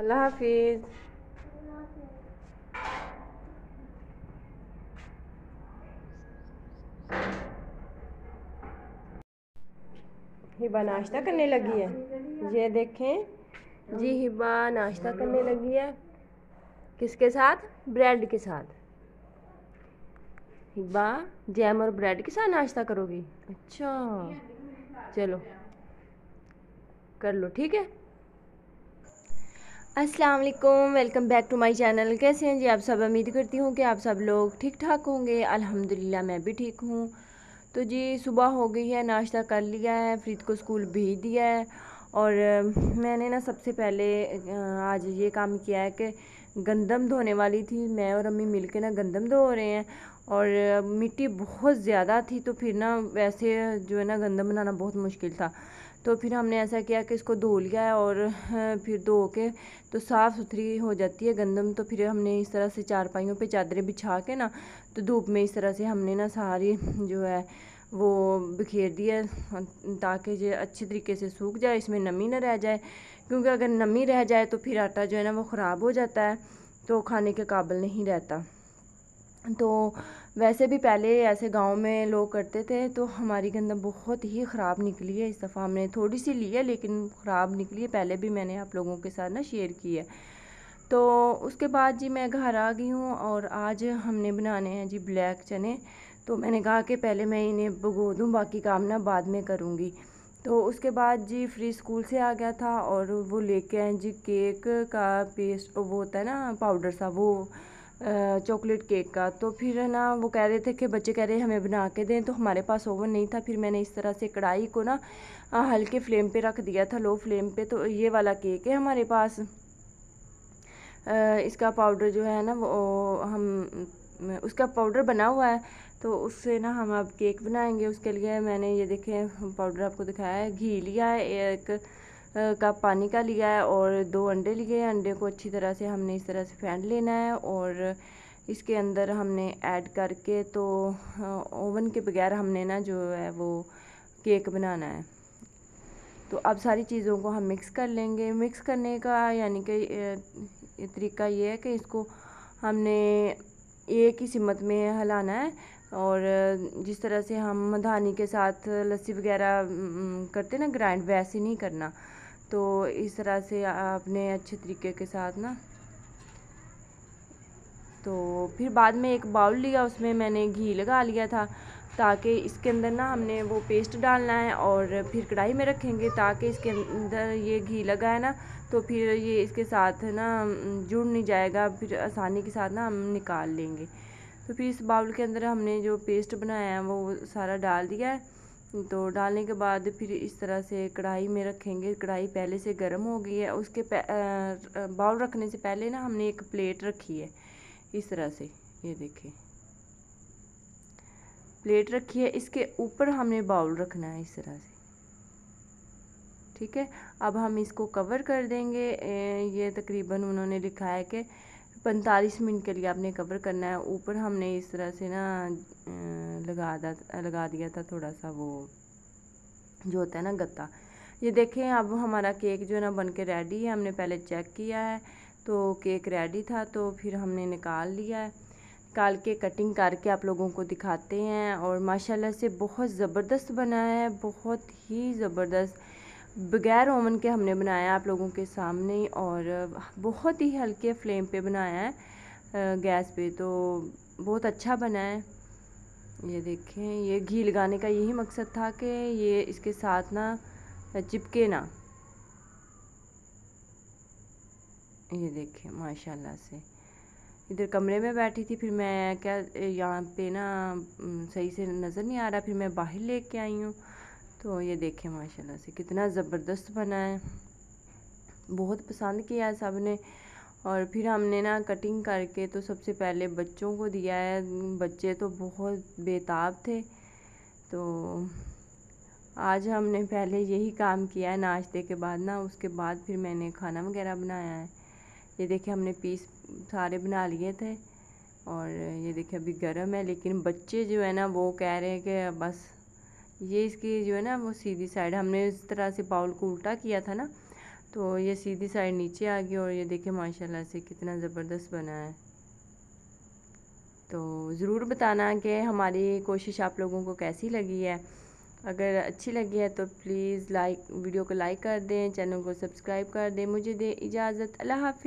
अल्लाह हाफिज़ हिबा नाश्ता करने लगी है ये देखें जी हिबा नाश्ता करने लगी है किसके साथ ब्रेड के साथ हिबा जैम और ब्रेड के साथ नाश्ता करोगी अच्छा चलो कर लो ठीक है अस्सलाम वालेकुम welcome back to my channel कैसे हैं जी आप सब उम्मीद करती हूँ कि आप सब लोग ठीक ठाक होंगे अल्हम्दुलिल्लाह मैं भी ठीक हूँ तो जी सुबह हो गई है नाश्ता कर लिया है फ्रीद को स्कूल भेज दिया है और मैंने ना सबसे पहले आज ये काम किया है कि गंदम धोने वाली थी मैं और अम्मी मिल के ना गंदम धो रहे हैं और मिट्टी बहुत ज़्यादा थी तो फिर ना वैसे जो है ना गंदम बनाना बहुत मुश्किल था तो फिर हमने ऐसा किया कि इसको धो लिया और फिर धो के तो साफ़ सुथरी हो जाती है गंदम तो फिर हमने इस तरह से चारपाइयों पे चादरें बिछा के ना तो धूप में इस तरह से हमने ना सारी जो है वो बिखेर दिया ताकि जो अच्छे तरीके से सूख जाए इसमें नमी ना रह जाए क्योंकि अगर नमी रह जाए तो फिर आटा जो है ना वो ख़राब हो जाता है तो खाने के काबिल नहीं रहता तो वैसे भी पहले ऐसे गांव में लोग करते थे तो हमारी गंदम बहुत ही ख़राब निकली है इस दफ़ा हमने थोड़ी सी ली है लेकिन ख़राब निकली है पहले भी मैंने आप लोगों के साथ ना शेयर की है तो उसके बाद जी मैं घर आ गई हूँ और आज हमने बनाने हैं जी ब्लैक चने तो मैंने कहा कि पहले मैं इन्हें भगो दूँ बाकी काम ना बाद में करूँगी तो उसके बाद जी फ्री स्कूल से आ गया था और वो लेके आए जी केक का पेस्ट वो होता है ना पाउडर सा वो चॉकलेट केक का तो फिर है ना वो कह रहे थे कि बच्चे कह रहे हमें बना के दें तो हमारे पास ओवन नहीं था फिर मैंने इस तरह से कढ़ाई को ना हल्के फ्लेम पे रख दिया था लो फ्लेम पे तो ये वाला केक है हमारे पास इसका पाउडर जो है ना वो हम उसका पाउडर बना हुआ है तो उससे ना हम अब केक बनाएंगे उसके लिए मैंने ये देखें पाउडर आपको दिखाया है घी लिया है एक कप पानी का लिया है और दो अंडे लिए हैं अंडे को अच्छी तरह से हमने इस तरह से फेंट लेना है और इसके अंदर हमने ऐड करके तो ओवन के बगैर हमने ना जो है वो केक बनाना है तो अब सारी चीज़ों को हम मिक्स कर लेंगे मिक्स करने का यानी कि तरीका ये है कि इसको हमने एक ही सिमत में हलाना है और जिस तरह से हम धानी के साथ लस्सी वगैरह करते ना ग्राइंड वैसे नहीं करना तो इस तरह से आपने अच्छे तरीके के साथ ना तो फिर बाद में एक बाउल लिया उसमें मैंने घी लगा लिया था ताकि इसके अंदर ना हमने वो पेस्ट डालना है और फिर कढ़ाई में रखेंगे ताकि इसके अंदर ये घी लगा है ना तो फिर ये इसके साथ ना जुड़ नहीं जाएगा फिर आसानी के साथ ना हम निकाल लेंगे तो फिर इस बाउल के अंदर हमने जो पेस्ट बनाया है वो सारा डाल दिया है तो डालने के बाद फिर इस तरह से कढ़ाई में रखेंगे कढ़ाई पहले से गर्म हो गई है उसके बाउल रखने से पहले ना हमने एक प्लेट रखी है इस तरह से ये देखिए प्लेट रखी है इसके ऊपर हमने बाउल रखना है इस तरह से ठीक है अब हम इसको कवर कर देंगे ये तकरीबन उन्होंने लिखा है कि पैंतालीस मिनट के लिए आपने कवर करना है ऊपर हमने इस तरह से ना लगा लगा दिया था थोड़ा सा वो जो होता है ना गत्ता ये देखें अब हमारा केक जो है ना बन के रेडी है हमने पहले चेक किया है तो केक रेडी था तो फिर हमने निकाल लिया है निकाल के कटिंग करके आप लोगों को दिखाते हैं और माशाल्लाह से बहुत ज़बरदस्त बना है बहुत ही ज़बरदस्त बगैर ओवन के हमने बनाया आप लोगों के सामने और बहुत ही हल्के फ्लेम पे बनाया है गैस पे तो बहुत अच्छा बना है ये देखें ये घी लगाने का यही मकसद था कि ये इसके साथ ना चिपके ना ये देखें माशाल्लाह से इधर कमरे में बैठी थी फिर मैं क्या यहाँ पे ना सही से नज़र नहीं आ रहा फिर मैं बाहर लेके आई हूँ तो ये देखें माशाल्लाह से कितना ज़बरदस्त बना है बहुत पसंद किया है सब ने और फिर हमने ना कटिंग करके तो सबसे पहले बच्चों को दिया है बच्चे तो बहुत बेताब थे तो आज हमने पहले यही काम किया है नाश्ते के बाद ना उसके बाद फिर मैंने खाना वगैरह बनाया है ये देखिए हमने पीस सारे बना लिए थे और ये देखिए अभी गर्म है लेकिन बच्चे जो है ना वो कह रहे हैं कि बस ये इसकी जो है ना वो सीधी साइड हमने इस तरह से बाउल को उल्टा किया था ना तो ये सीधी साइड नीचे आ गई और ये देखिए माशाल्लाह से कितना ज़बरदस्त बना है तो ज़रूर बताना कि हमारी कोशिश आप लोगों को कैसी लगी है अगर अच्छी लगी है तो प्लीज़ लाइक वीडियो को लाइक कर दें चैनल को सब्सक्राइब कर दें मुझे दें इजाज़त अल्लाह हाफि